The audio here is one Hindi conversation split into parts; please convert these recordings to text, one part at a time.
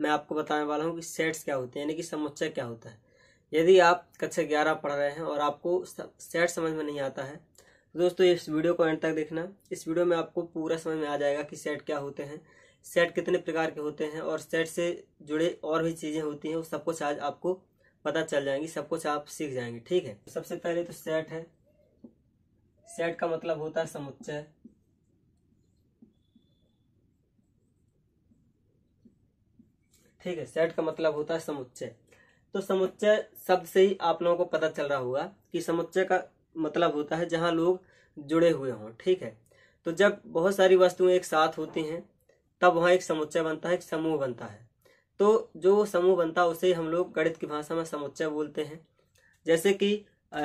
मैं आपको बताने वाला हूँ कि सेट्स क्या होते हैं यानी कि समुच्चय क्या होता है यदि आप कक्षा ग्यारह पढ़ रहे हैं और आपको सेट समझ में नहीं आता है तो दोस्तों इस वीडियो को एंड तक देखना इस वीडियो में आपको पूरा समझ में आ जाएगा कि सेट क्या होते हैं सेट कितने प्रकार के होते हैं और सेट से जुड़े और भी चीज़ें होती हैं वो सब कुछ आज आपको पता चल जाएंगी सब कुछ आप सीख जाएंगे ठीक है सबसे पहले तो सेट है सेट का मतलब होता है समुच्चय ठीक है सेट का मतलब होता है समुच्चय तो समुच्चय शब्द से ही आप लोगों को पता चल रहा होगा कि समुच्चय का मतलब होता है जहाँ लोग जुड़े हुए हों ठीक है तो जब बहुत सारी वस्तुएं एक साथ होती हैं तब वहाँ एक समुच्चय बनता है एक समूह बनता है तो जो समूह बनता है उसे हम लोग गणित की भाषा में समुच्चय बोलते हैं जैसे कि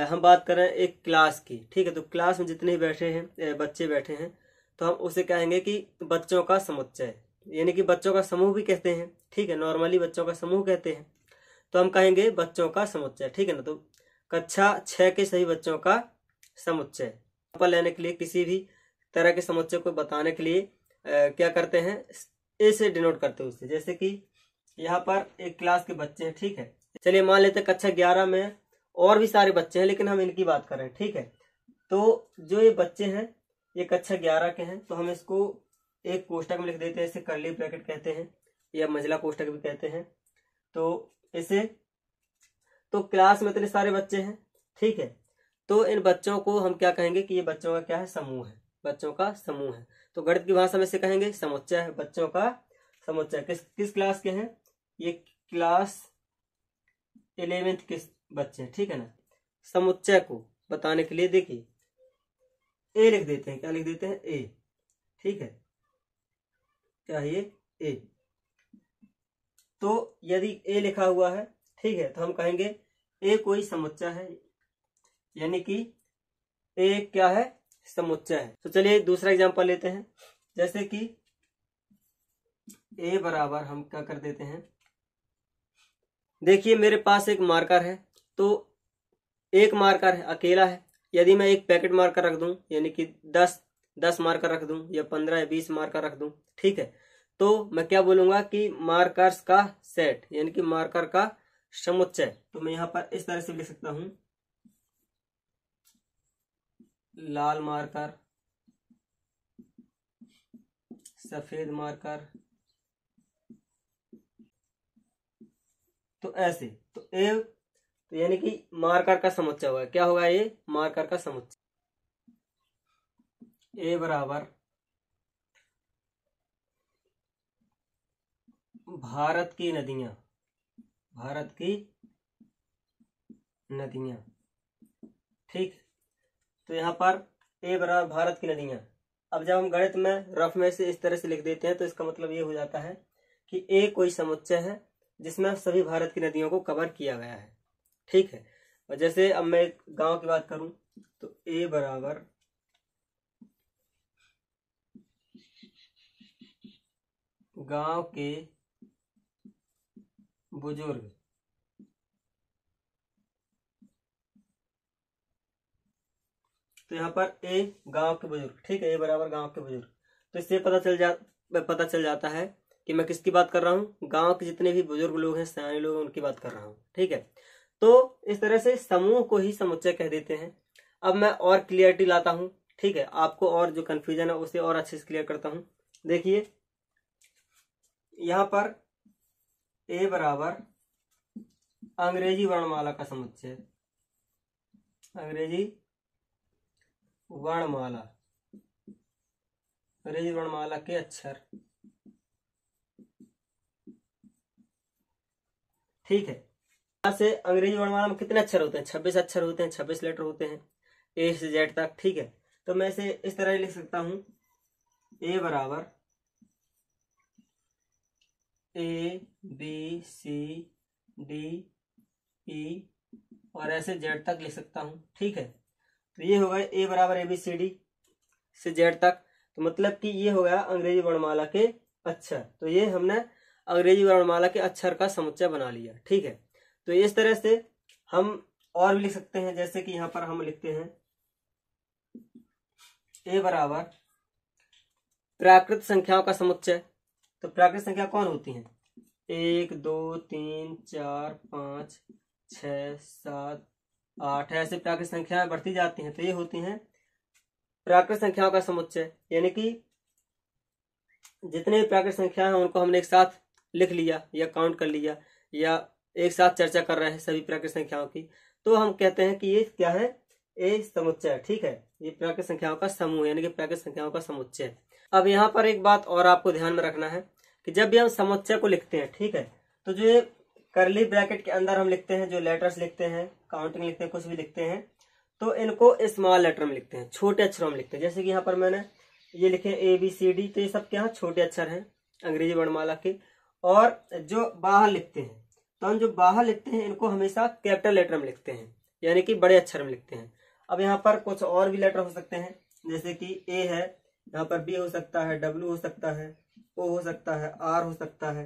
हम बात करें एक क्लास की ठीक है तो क्लास में जितने बैठे हैं बच्चे बैठे हैं तो हम उसे कहेंगे कि बच्चों का समुच्चय यानी कि बच्चों का समूह भी कहते हैं ठीक है नॉर्मली बच्चों का समूह कहते हैं तो हम कहेंगे बच्चों का समुच्चय ठीक है ना तो कक्षा छः के सभी बच्चों का समुच्चय पर लेने के लिए किसी भी तरह के समुच्चय को बताने के लिए आ, क्या करते हैं ए से डिनोट करते हैं उससे जैसे कि यहाँ पर एक क्लास के बच्चे हैं ठीक है चलिए मान लेते हैं कक्षा ग्यारह में और भी सारे बच्चे हैं लेकिन हम इनकी बात कर रहे हैं ठीक है तो जो ये बच्चे हैं ये कक्षा ग्यारह के हैं तो हम इसको एक कोष्टक में लिख देते हैं इसे करली ब्रैकेट कहते हैं या मंजिला कोष्टक भी कहते हैं तो इसे तो क्लास में इतने सारे बच्चे हैं ठीक है तो इन बच्चों को हम क्या कहेंगे कि ये बच्चों का क्या है समूह है बच्चों का समूह है तो गणित की भाषा में इसे कहेंगे समुच्चय है बच्चों का समुच्चय किस किस क्लास के हैं ये क्लास इलेवेंथ के बच्चे हैं ठीक है ना समुच्चय को बताने के लिए देखिए ए लिख देते हैं क्या लिख देते हैं ए ठीक है क्या है ये ए तो यदि ए लिखा हुआ है ठीक है तो हम कहेंगे ए कोई समुच्चय है यानी कि ए क्या है समुच्चय है तो चलिए दूसरा एग्जाम्पल लेते हैं जैसे कि ए बराबर हम क्या कर देते हैं देखिए मेरे पास एक मार्कर है तो एक मार्कर है अकेला है यदि मैं एक पैकेट मार्कर रख दूं यानी कि दस दस मार्कर रख दूं या पंद्रह या बीस मार्कर रख दूं ठीक है तो मैं क्या बोलूंगा कि मार्कर्स का सेट यानी कि मार्कर का समुच्चय तो मैं यहां पर इस तरह से लिख सकता हूं लाल मार्कर सफेद मार्कर तो ऐसे तो ए तो यानी कि मार्कर का समुच्चय होगा क्या होगा ये मार्कर का समुच्चय ए बराबर भारत की नदियां भारत की नदियां ठीक तो यहां पर ए बराबर भारत की नदियां अब जब हम गणित में रफ में से इस तरह से लिख देते हैं तो इसका मतलब ये हो जाता है कि ए कोई समुच्चय है जिसमें सभी भारत की नदियों को कवर किया गया है ठीक है और जैसे अब मैं गांव की बात करूं तो ए बराबर गांव के बुजुर्ग तो यहाँ पर ए गांव के बुजुर्ग ठीक है ए बराबर गांव के बुजुर्ग तो इससे पता चल जा पता चल जाता है कि मैं किसकी बात कर रहा हूँ गांव के जितने भी बुजुर्ग लोग हैं सयानी लोग हैं उनकी बात कर रहा हूँ ठीक है तो इस तरह से समूह को ही समुच्चय कह देते हैं अब मैं और क्लियरिटी लाता हूँ ठीक है आपको और जो कन्फ्यूजन है उसे और अच्छे से क्लियर करता हूँ देखिए यहां पर ए बराबर अंग्रेजी वर्णमाला का समुच्चय अंग्रेजी वर्णमाला अंग्रेजी वर्णमाला के अक्षर ठीक है यहां से अंग्रेजी वर्णमाला में कितने अक्षर होते हैं छब्बीस अक्षर होते हैं छब्बीस लेटर होते हैं ए से जेड तक ठीक है तो मैं इसे इस तरह लिख सकता हूं ए बराबर A B C D E और ऐसे जेड तक लिख सकता हूँ ठीक है तो ये हो गया ए बराबर ए बी सी डी से जेड तक तो मतलब कि ये हो गया अंग्रेजी वर्णमाला के अक्षर तो ये हमने अंग्रेजी वर्णमाला के अक्षर का समुच्चय बना लिया ठीक है तो इस तरह से हम और भी लिख सकते हैं जैसे कि यहाँ पर हम लिखते हैं ए बराबर प्राकृत संख्याओं का समुच्चय तो प्राकृत संख्या कौन होती है एक दो तीन चार पाँच छ सात आठ ऐसे प्राकृत संख्याएं बढ़ती जाती हैं तो ये होती हैं प्राकृत संख्याओं का समुच्चय यानी कि जितने भी प्राकृत संख्या हैं उनको हमने एक साथ लिख लिया या काउंट कर लिया या एक साथ चर्चा कर रहे हैं सभी प्राकृत संख्याओं की तो हम कहते हैं कि ये क्या है ये समुच्चय ठीक है ये प्राकृत संख्याओं का समूह यानी कि प्राकृत संख्याओं का समुच्चय अब यहाँ पर एक बात और आपको ध्यान में रखना है कि जब भी हम समुच्चय को लिखते हैं ठीक है तो जो ये करली ब्रैकेट के अंदर हम लिखते हैं जो लेटर्स लिखते हैं काउंटिंग लिखते हैं कुछ भी लिखते हैं तो इनको स्मॉल लेटर में लिखते हैं छोटे अक्षरों में लिखते हैं जैसे कि यहाँ पर मैंने ये लिखे ए बी सी डी तो ये सब क्या छोटे अक्षर हैं अंग्रेजी वर्णमाला के और जो बाहर लिखते हैं तो हम जो बाहर लिखते हैं इनको हमेशा कैपिटल लेटर में लिखते हैं यानी कि बड़े अक्षर में लिखते हैं अब यहाँ पर कुछ और भी लेटर हो सकते हैं जैसे कि ए है यहाँ पर बी हो सकता है डब्ल्यू हो सकता है ओ तो हो सकता है आर हो सकता है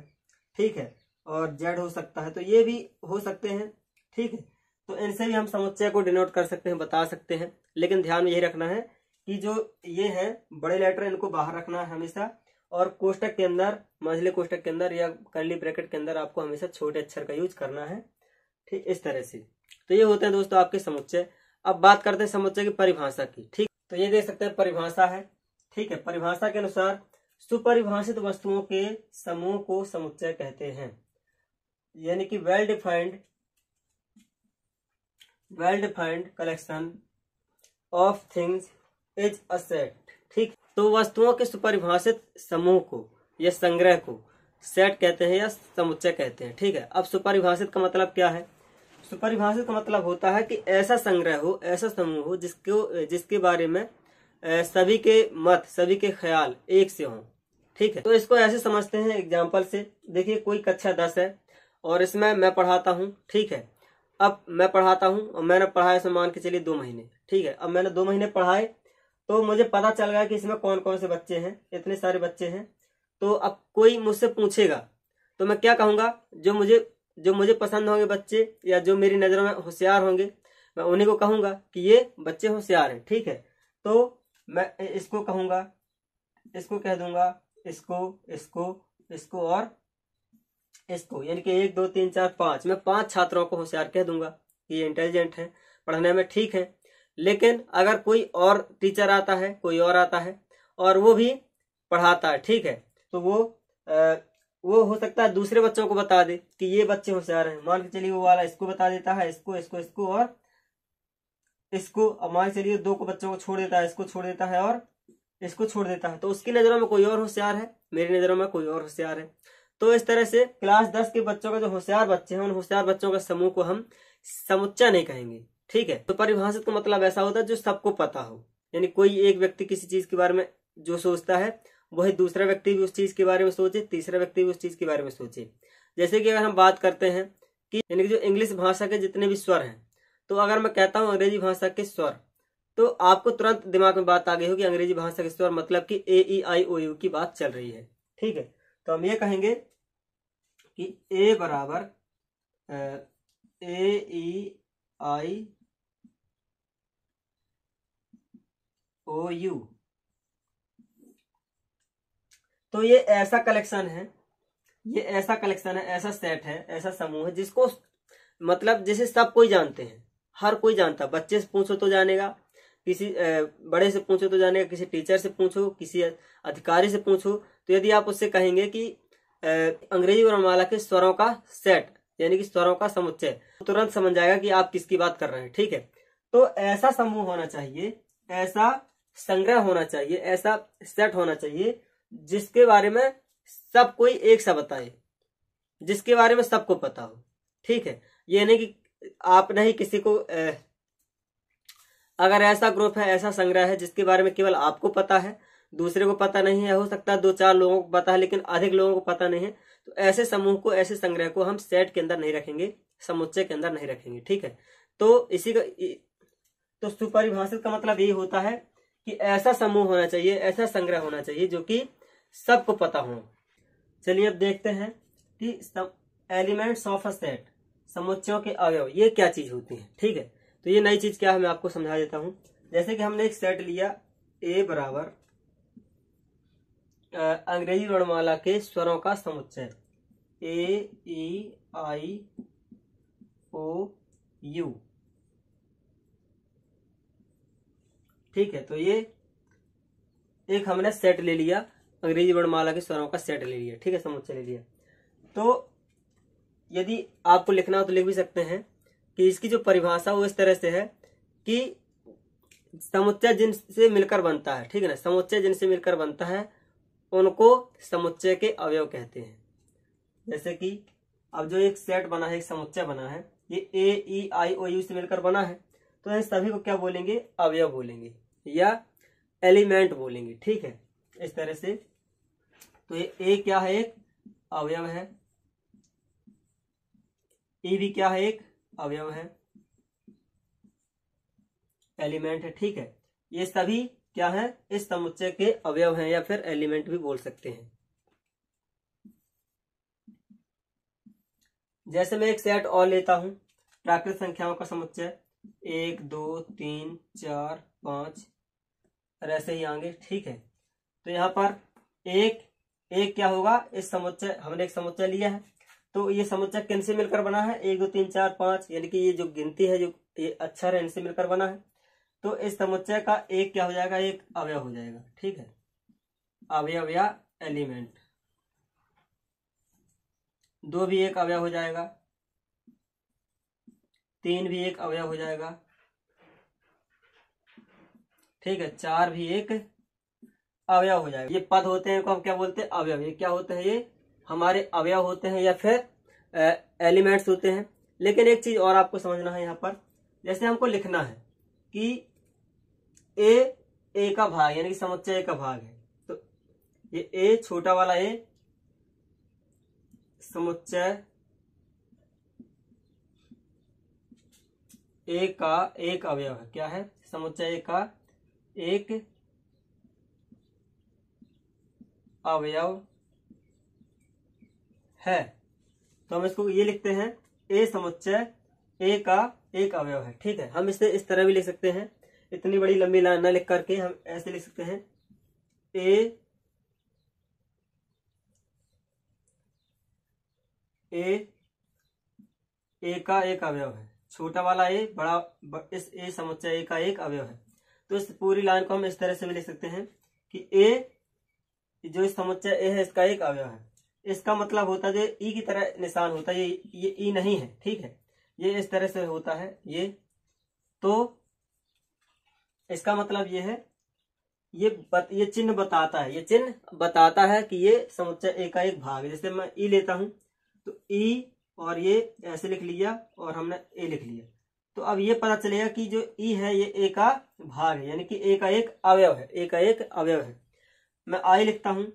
ठीक है और जेड हो सकता है तो ये भी हो सकते हैं ठीक है तो इनसे भी हम समुच्चय को डिनोट कर सकते हैं बता सकते हैं लेकिन ध्यान यही रखना है कि जो ये है बड़े लेटर इनको बाहर रखना है हमेशा और कोष्टक के अंदर मंझले कोष्टक के अंदर या करली ब्रैकेट के अंदर आपको हमेशा छोटे अक्षर का यूज करना है ठीक इस तरह से तो ये होते हैं दोस्तों आपके समुच्चय अब बात करते हैं समुच्चय की परिभाषा की ठीक तो ये देख सकते हैं परिभाषा है ठीक है परिभाषा के अनुसार सुपरिभाषित वस्तुओं के समूह को समुच्चय कहते हैं यानी कि well defined well defined collection of things is a set ठीक तो वस्तुओं के सुपरिभाषित समूह को या संग्रह को सेट कहते हैं या समुच्चय कहते हैं ठीक है अब सुपरिभाषित का मतलब क्या है सुपरिभाषित का मतलब होता है कि ऐसा संग्रह हो ऐसा समूह हो जिसको जिसके बारे में सभी के मत सभी के ख्याल एक से हों ठीक है तो इसको ऐसे समझते हैं एग्जाम्पल से देखिए कोई कक्षा दस है और इसमें मैं पढ़ाता हूँ ठीक है अब मैं पढ़ाता हूँ और मैंने पढ़ाया इसमें मान के चलिए दो महीने ठीक है अब मैंने दो महीने पढ़ाए तो मुझे पता चल गया कि इसमें कौन कौन से बच्चे हैं इतने सारे बच्चे हैं तो अब कोई मुझसे पूछेगा तो मैं क्या कहूँगा जो मुझे जो मुझे पसंद होंगे बच्चे या जो मेरी नज़रों में होशियार होंगे मैं उन्हीं को कहूँगा कि ये बच्चे होशियार हैं ठीक है तो मैं इसको कहूंगा इसको कह दूंगा इसको इसको इसको और इसको यानी कि एक दो तीन चार पांच मैं पांच छात्रों को होशियार कह दूंगा कि ये इंटेलिजेंट है पढ़ने में ठीक है लेकिन अगर कोई और टीचर आता है कोई और आता है और वो भी पढ़ाता है ठीक है तो वो आ, वो हो सकता है दूसरे बच्चों को बता दे कि ये बच्चे होशियार हैं मान के चलिए वो वाला इसको बता देता है इसको इसको इसको और इसको अब मान चलिए दो को बच्चों को छोड़ देता है इसको छोड़ देता है और इसको छोड़ देता है तो उसकी नज़रों में कोई और होशियार है मेरी नज़रों में कोई और होशियार है तो इस तरह से क्लास दस के बच्चों का जो होशियार बच्चे हैं उन होशियार बच्चों का समूह को हम समुच्चा नहीं कहेंगे ठीक है तो परिभाषित का मतलब ऐसा होता है जो सबको पता हो यानी कोई एक व्यक्ति किसी चीज के बारे में जो सोचता है वही दूसरा व्यक्ति भी उस चीज के बारे में सोचे तीसरा व्यक्ति भी उस चीज के बारे में सोचे जैसे कि अगर हम बात करते हैं कि यानी कि जो इंग्लिश भाषा के जितने भी स्वर हैं तो अगर मैं कहता हूं अंग्रेजी भाषा के स्वर तो आपको तुरंत दिमाग में बात आ गई होगी अंग्रेजी भाषा के स्वर मतलब कि ए ई आई ओ यू की बात चल रही है ठीक है तो हम ये कहेंगे कि ए बराबर ए ई आई ओ यू तो ये ऐसा कलेक्शन है ये ऐसा कलेक्शन है ऐसा सेट है ऐसा समूह है जिसको मतलब जिसे सब कोई जानते हैं हर कोई जानता बच्चे से पूछो तो जानेगा किसी बड़े से पूछो तो जानेगा किसी टीचर से पूछो किसी अधिकारी से पूछो तो यदि आप उससे कहेंगे कि अंग्रेजी वर्णमाला के स्वरों का सेट यानी कि स्वरों का समुच्चय तो तुरंत समझ जाएगा कि आप किसकी बात कर रहे हैं ठीक है तो ऐसा समूह होना चाहिए ऐसा संग्रह होना चाहिए ऐसा सेट होना चाहिए जिसके बारे में सब कोई एक सा बताए जिसके बारे में सबको पता हो ठीक है ये नहीं कि आप नहीं किसी को अगर ऐसा ग्रुप है ऐसा संग्रह है जिसके बारे में केवल आपको पता है दूसरे को पता नहीं है हो सकता है दो चार लोगों को पता है लेकिन अधिक लोगों को पता नहीं है तो ऐसे समूह को ऐसे संग्रह को हम सेट के अंदर नहीं रखेंगे समुच्चय के अंदर नहीं रखेंगे ठीक है तो इसी का तो सुपरिभाषित का मतलब यही होता है कि ऐसा समूह होना चाहिए ऐसा संग्रह होना चाहिए जो कि सबको पता हो चलिए अब देखते हैं कि एलिमेंट्स ऑफ अ सेट समुच्चयों के अवयव ये क्या चीज होती है ठीक है तो ये नई चीज क्या है मैं आपको समझा देता हूं जैसे कि हमने एक सेट लिया ए बराबर अंग्रेजी वर्णमाला के स्वरों का समुच्चय ए ई आई ओ यू ठीक है तो ये एक हमने सेट ले लिया अंग्रेजी वर्णमाला के स्वरों का सेट ले लिया ठीक है समुच्चय ले लिया तो यदि आपको लिखना हो तो लिख भी सकते हैं कि इसकी जो परिभाषा वो इस तरह से है कि समुच्चय जिनसे मिलकर बनता है ठीक है ना समुच्चय जिनसे मिलकर बनता है उनको समुच्चय के अवयव कहते हैं जैसे कि अब जो एक सेट बना है एक समुच्चय बना है ये ए ई आई ओ यू से मिलकर बना है तो इन सभी को क्या बोलेंगे अवयव बोलेंगे या एलिमेंट बोलेंगे ठीक है इस तरह से तो ये ए क्या है एक अवयव है ये भी क्या है एक अवयव है एलिमेंट है ठीक है ये सभी क्या है इस समुच्चय के अवयव हैं या फिर एलिमेंट भी बोल सकते हैं जैसे मैं एक सेट और लेता हूं प्राकृत संख्याओं का समुच्चय एक दो तीन चार पांच और ऐसे ही आगे ठीक है तो यहाँ पर एक एक क्या होगा इस समुच्चय हमने एक समुच्चय लिया है तो ये समुच्चक किन से मिलकर बना है एक दो तीन चार पांच यानी कि ये जो गिनती है जो ये अक्षर अच्छा है इनसे मिलकर बना है तो इस समुच्चय का एक क्या हो जाएगा एक अवय हो जाएगा ठीक है अवयव या एलिमेंट दो भी एक अवय हो जाएगा तीन भी एक अवय हो जाएगा ठीक है चार भी एक अवय हो जाएगा ये पद होते हैं को हम क्या बोलते हैं अवयव क्या होते हैं ये हमारे अवयव होते हैं या फिर एलिमेंट्स होते हैं लेकिन एक चीज़ और आपको समझना है यहाँ पर जैसे हमको लिखना है कि ए ए का भाग यानी कि समुच्चय का भाग है तो ये ए छोटा वाला ए समुच्चय ए का एक अवयव है क्या है समुच्चय का एक अवयव है तो हम इसको ये लिखते हैं ए समुच्चय ए का एक अवयव है ठीक है हम इसे इस तरह भी लिख सकते हैं इतनी बड़ी लंबी लाइन ना लिख करके हम ऐसे लिख सकते हैं ए ए ए का एक अवयव है छोटा वाला ए बड़ा ब, इस ए समुच्चय ए का एक अवयव है तो इस पूरी लाइन को हम इस तरह से भी लिख सकते हैं कि ए जो इस समुच्चय ए है इसका एक अवयव है इसका मतलब होता है जो ई की तरह निशान होता है ये ये ई नहीं है ठीक है ये इस तरह से होता है ये तो इसका मतलब ये है ये बत, ये चिन्ह बताता है ये चिन्ह बताता है कि ये समुच्चय ए का एक भाग है जैसे मैं ई लेता हूं तो ई और ये ऐसे लिख लिया और हमने ए लिख लिया तो अब ये पता चलेगा कि जो ई है ये ए का भाग है यानी कि ए का एक अवयव है ए का एक अवयव है मैं आई लिखता हूं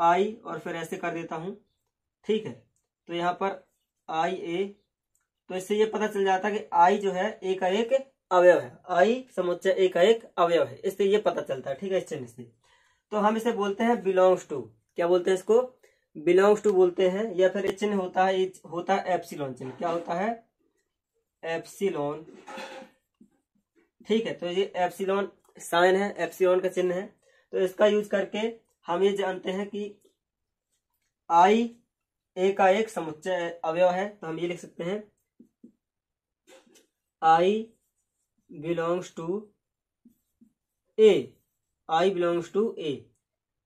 आई और फिर ऐसे कर देता हूं ठीक है तो यहाँ पर आई ए तो इससे ये पता चल जाता है कि आई जो है एक का एक अवयव है आई समुच्चय एक का एक अवयव है इससे ये पता चलता है ठीक है इस चिन्ह से तो हम इसे बोलते हैं बिलोंग्स टू क्या बोलते हैं इसको बिलोंग्स टू बोलते हैं या फिर चिन्ह होता है होता है एप्सिलोन चिन्ह क्या होता है एप्सिलोन ठीक है तो ये एप्सिलोन साइन है एप्सिलोन का चिन्ह है तो इसका यूज करके हम ये जानते हैं कि आई ए का एक समुच्चय अवयव है तो हम ये लिख सकते हैं I belongs to A I belongs to A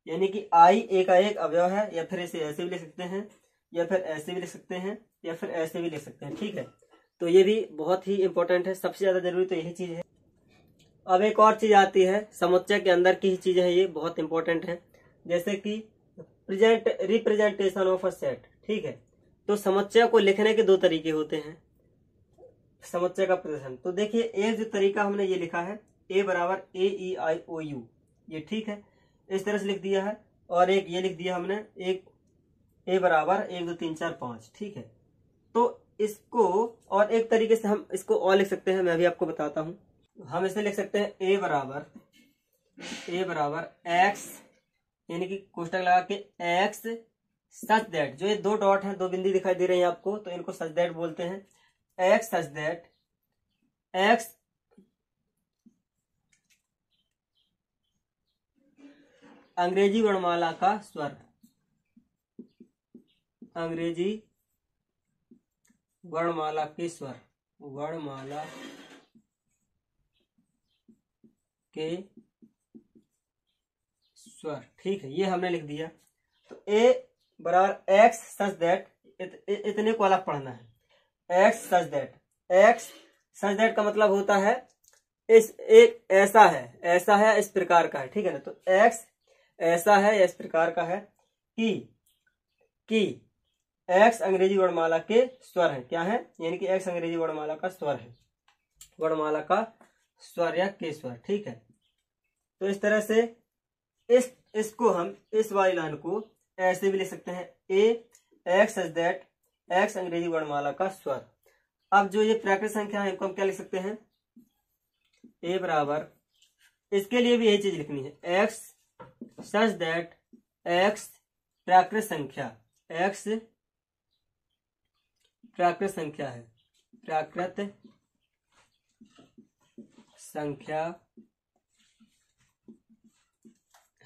यानी कि आई ए का एक अवयव है या फिर इसे ऐसे भी लिख सकते हैं या फिर ऐसे भी लिख सकते हैं या फिर ऐसे भी लिख सकते हैं ठीक है तो ये भी बहुत ही इंपॉर्टेंट है सबसे ज्यादा जरूरी तो यही चीज है अब एक और चीज आती है समुच्चय के अंदर की ही चीजें हैं ये बहुत इंपॉर्टेंट है जैसे कि present representation of a set ठीक है तो समस्या को लिखने के दो तरीके होते हैं समस्या का प्रदर्शन तो देखिए एक जो तरीका हमने ये लिखा है ए बराबर ए ई आई ओ यू ये ठीक है इस तरह से लिख दिया है और एक ये लिख दिया हमने एक ए बराबर एक दो तीन चार पाँच ठीक है तो इसको और एक तरीके से हम इसको और लिख सकते हैं मैं भी आपको बताता हूँ हम इसे लिख सकते हैं ए बराबर ए बराबर एक्स यानी कि कोष्टक लगा के एक्स सच दैट जो ये दो डॉट हैं दो बिंदी दिखाई दे रही हैं आपको तो इनको सच दैट बोलते हैं एक्स सच दैट एक्स अंग्रेजी वर्णमाला का स्वर अंग्रेजी वर्णमाला के स्वर वर्णमाला के स्वर ठीक है ये हमने लिख दिया तो ए बराबर एक्स सच दैट इत, इतने को अलग पढ़ना है x such that x such that का मतलब होता है इस एक ऐसा है ऐसा है इस प्रकार का है ठीक है ना तो एक्स ऐसा है इस प्रकार का है कि कि एक्स अंग्रेजी वर्णमाला के स्वर है क्या है यानी कि एक्स अंग्रेजी वर्णमाला का स्वर है वर्णमाला का स्वर या के स्वर ठीक है तो इस तरह से इस इसको हम इस वाली लाइन को ऐसे भी ले सकते हैं A x as that x अंग्रेजी वर्णमाला का स्वर अब जो ये प्राकृत संख्या है इनको हम क्या लिख सकते हैं ए बराबर इसके लिए भी यही चीज लिखनी है एक्स सच दैट एक्स प्राकृत संख्या एक्स प्राकृत संख्या है प्राकृत संख्या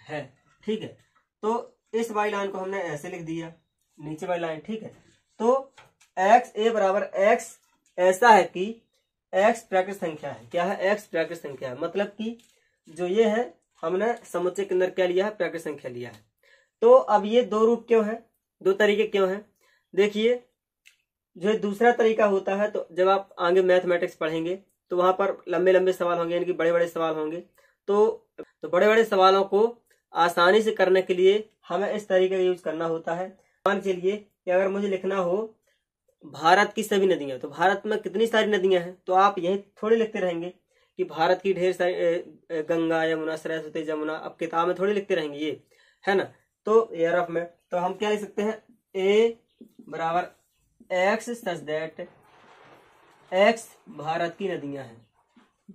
है ठीक है तो इस वाई लाइन को हमने ऐसे लिख दिया नीचे वाली लाइन ठीक है तो एक्स ए बराबर एक्स ऐसा है कि एक्स प्राकृत संख्या है क्या है एक्स प्राकृत संख्या है मतलब कि जो ये है हमने समुच्चय के अंदर क्या लिया है प्राकृत संख्या लिया है तो अब ये दो रूप क्यों है दो तरीके क्यों है देखिए जो है दूसरा तरीका होता है तो जब आप आगे मैथमेटिक्स पढ़ेंगे तो वहां पर लंबे लंबे सवाल होंगे यानी कि बड़े बड़े सवाल होंगे तो तो बड़े बड़े सवालों को आसानी से करने के लिए हमें इस तरीके का यूज करना होता है मान चलिए कि अगर मुझे लिखना हो भारत की सभी नदियां तो भारत में कितनी सारी नदियां हैं तो आप यही थोड़ी लिखते रहेंगे कि भारत की ढेर सारी गंगा यमुना सरस्वती जमुना अब किताब में थोड़ी लिखते रहेंगे ये है ना तो एयर ऑफ में तो हम क्या लिख सकते हैं ए बराबर x such that x Bharat की नदियां हैं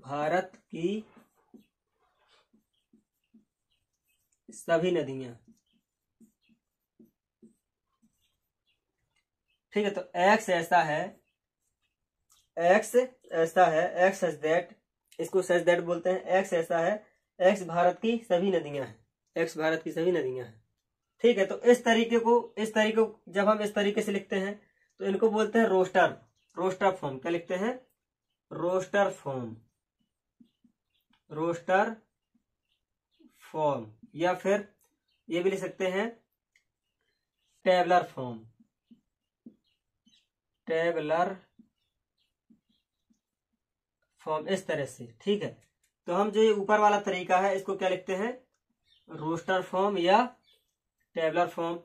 भारत की सभी नदियां ठीक है तो एक्स ऐसा है एक्स ऐसा है एक्स एस दैट इसको सच दैट बोलते हैं एक्स ऐसा है एक्स भारत की सभी नदियां हैं एक्स भारत की सभी नदियां हैं ठीक है तो इस तरीके को इस तरीके को जब हम इस तरीके से लिखते हैं तो इनको बोलते हैं रोस्टर रोस्टर फॉर्म क्या लिखते हैं रोस्टर फॉर्म रोस्टर फॉर्म या फिर ये भी ले सकते हैं टेबलर फॉर्म टेबलर फॉर्म इस तरह से ठीक है तो हम जो ये ऊपर वाला तरीका है इसको क्या लिखते हैं रोस्टर फॉर्म या टेबलर फॉर्म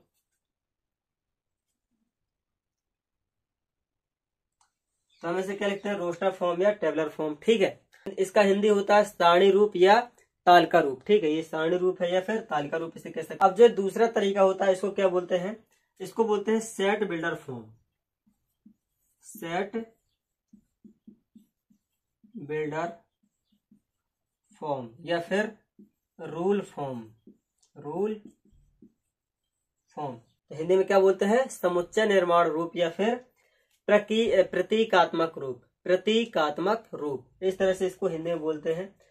तो हम इसे क्या लिखते हैं रोस्टर फॉर्म या टेबलर फॉर्म ठीक है इसका हिंदी होता है स्थानीय रूप या ताल का रूप ठीक है ये सारणी रूप है या फिर ताल का रूप इसे कह सकते अब जो दूसरा तरीका होता है इसको क्या बोलते हैं इसको बोलते हैं set builder form set builder form या फिर रूल फॉर्म रूल फॉर्म तो हिंदी में क्या बोलते हैं समुच्चय निर्माण रूप या फिर प्रतीकात्मक रूप प्रतीकात्मक रूप इस तरह से इसको हिंदी में बोलते हैं